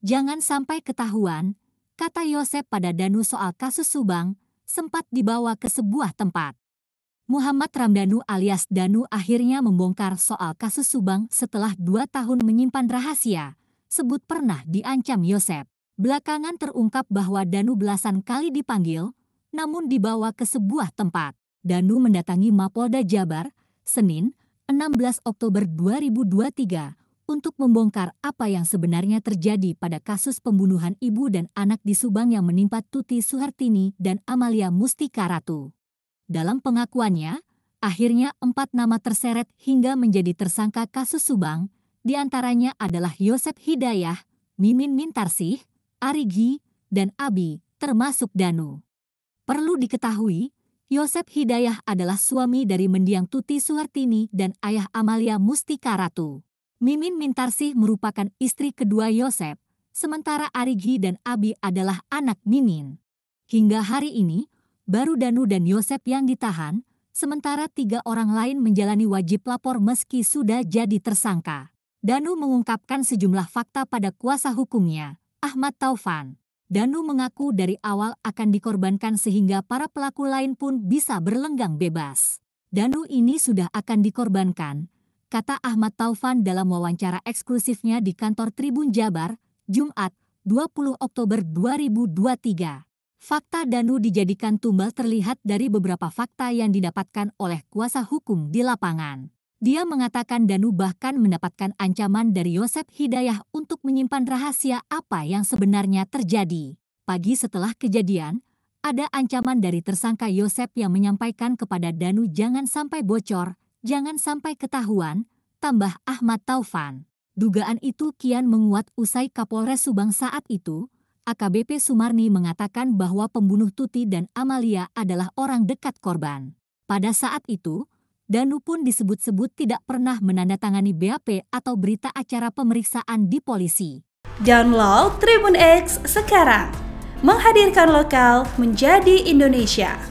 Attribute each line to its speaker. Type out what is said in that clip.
Speaker 1: Jangan sampai ketahuan, kata Yosep pada Danu soal kasus Subang, sempat dibawa ke sebuah tempat. Muhammad Ramdanu alias Danu akhirnya membongkar soal kasus Subang setelah dua tahun menyimpan rahasia, sebut pernah diancam Yosep. Belakangan terungkap bahwa Danu belasan kali dipanggil, namun dibawa ke sebuah tempat. Danu mendatangi Mapolda Jabar, Senin, 16 Oktober 2023, untuk membongkar apa yang sebenarnya terjadi pada kasus pembunuhan ibu dan anak di Subang yang menimpa Tuti Suhartini dan Amalia Mustika Ratu. Dalam pengakuannya, akhirnya empat nama terseret hingga menjadi tersangka kasus Subang, di antaranya adalah Yosep Hidayah, Mimin Mintarsih, Arigi, dan Abi, termasuk Danu. Perlu diketahui, Yosep Hidayah adalah suami dari mendiang Tuti Suhartini dan ayah Amalia Mustika Ratu. Mimin Mintarsih merupakan istri kedua Yosef, sementara Arigi dan Abi adalah anak Mimin. Hingga hari ini, baru Danu dan Yosef yang ditahan, sementara tiga orang lain menjalani wajib lapor meski sudah jadi tersangka. Danu mengungkapkan sejumlah fakta pada kuasa hukumnya, Ahmad Taufan. Danu mengaku dari awal akan dikorbankan sehingga para pelaku lain pun bisa berlenggang bebas. Danu ini sudah akan dikorbankan, kata Ahmad Taufan dalam wawancara eksklusifnya di kantor Tribun Jabar, Jumat, 20 Oktober 2023. Fakta Danu dijadikan tumbal terlihat dari beberapa fakta yang didapatkan oleh kuasa hukum di lapangan. Dia mengatakan Danu bahkan mendapatkan ancaman dari Yosef Hidayah untuk menyimpan rahasia apa yang sebenarnya terjadi. Pagi setelah kejadian, ada ancaman dari tersangka Yosef yang menyampaikan kepada Danu jangan sampai bocor, Jangan sampai ketahuan, tambah Ahmad Taufan. Dugaan itu kian menguat usai Kapolres Subang saat itu, AKBP Sumarni mengatakan bahwa pembunuh Tuti dan Amalia adalah orang dekat korban. Pada saat itu, Danu pun disebut-sebut tidak pernah menandatangani BAP atau berita acara pemeriksaan di polisi. Download Tribun X sekarang, menghadirkan lokal menjadi Indonesia.